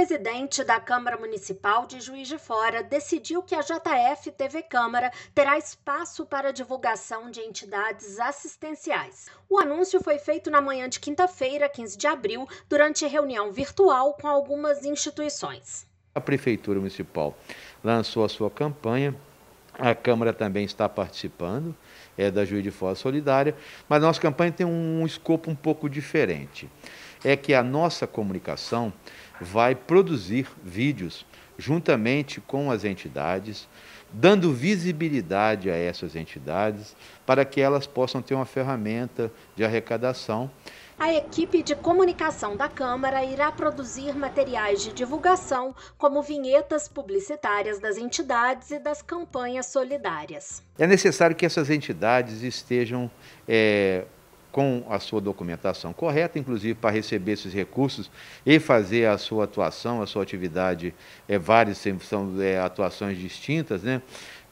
presidente da Câmara Municipal de Juiz de Fora decidiu que a JF TV Câmara terá espaço para divulgação de entidades assistenciais. O anúncio foi feito na manhã de quinta-feira, 15 de abril, durante reunião virtual com algumas instituições. A Prefeitura Municipal lançou a sua campanha a Câmara também está participando, é da Juiz de Fora Solidária, mas nossa campanha tem um escopo um pouco diferente é que a nossa comunicação vai produzir vídeos juntamente com as entidades, dando visibilidade a essas entidades para que elas possam ter uma ferramenta de arrecadação. A equipe de comunicação da Câmara irá produzir materiais de divulgação, como vinhetas publicitárias das entidades e das campanhas solidárias. É necessário que essas entidades estejam é, com a sua documentação correta, inclusive para receber esses recursos e fazer a sua atuação, a sua atividade, é, várias são é, atuações distintas, né?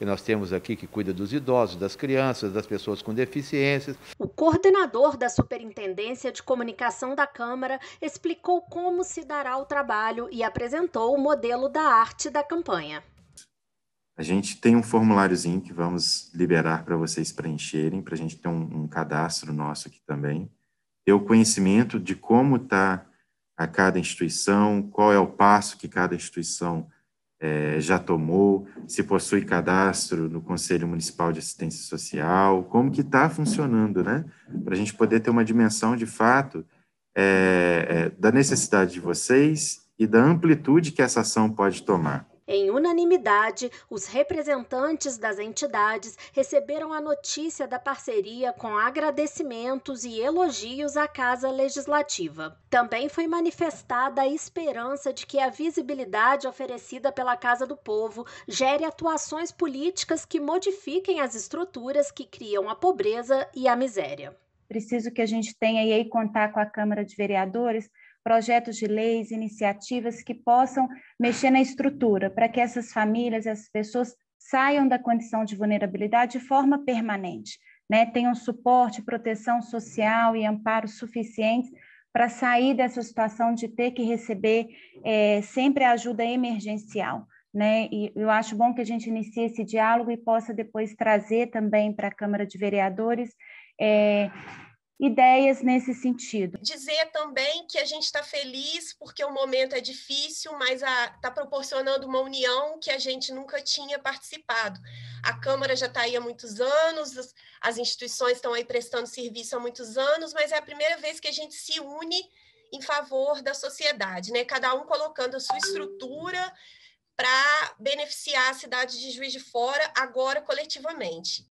E nós temos aqui que cuida dos idosos, das crianças, das pessoas com deficiências. O coordenador da Superintendência de Comunicação da Câmara explicou como se dará o trabalho e apresentou o modelo da arte da campanha. A gente tem um formuláriozinho que vamos liberar para vocês preencherem, para a gente ter um, um, cadastro nosso aqui também. Ter o conhecimento de como está a cada instituição, qual é o passo que cada instituição é, já tomou, se possui cadastro no Conselho Municipal de Assistência Social, como que está funcionando, né? Para a gente poder ter uma dimensão de fato é, é, da necessidade de vocês e da amplitude que essa ação pode tomar. Em unanimidade, os representantes das entidades receberam a notícia da parceria com agradecimentos e elogios à Casa Legislativa. Também foi manifestada a esperança de que a visibilidade oferecida pela Casa do Povo gere atuações políticas que modifiquem as estruturas que criam a pobreza e a miséria. Preciso que a gente tenha e aí contar com a Câmara de Vereadores projetos de leis, iniciativas que possam mexer na estrutura, para que essas famílias, essas pessoas saiam da condição de vulnerabilidade de forma permanente, né? tenham suporte, proteção social e amparo suficientes para sair dessa situação de ter que receber é, sempre ajuda emergencial. Né? E eu acho bom que a gente inicie esse diálogo e possa depois trazer também para a Câmara de Vereadores é, ideias nesse sentido. Dizer também que a gente está feliz porque o momento é difícil, mas está proporcionando uma união que a gente nunca tinha participado. A Câmara já está aí há muitos anos, as instituições estão aí prestando serviço há muitos anos, mas é a primeira vez que a gente se une em favor da sociedade, né? Cada um colocando a sua estrutura para beneficiar a cidade de Juiz de Fora agora coletivamente.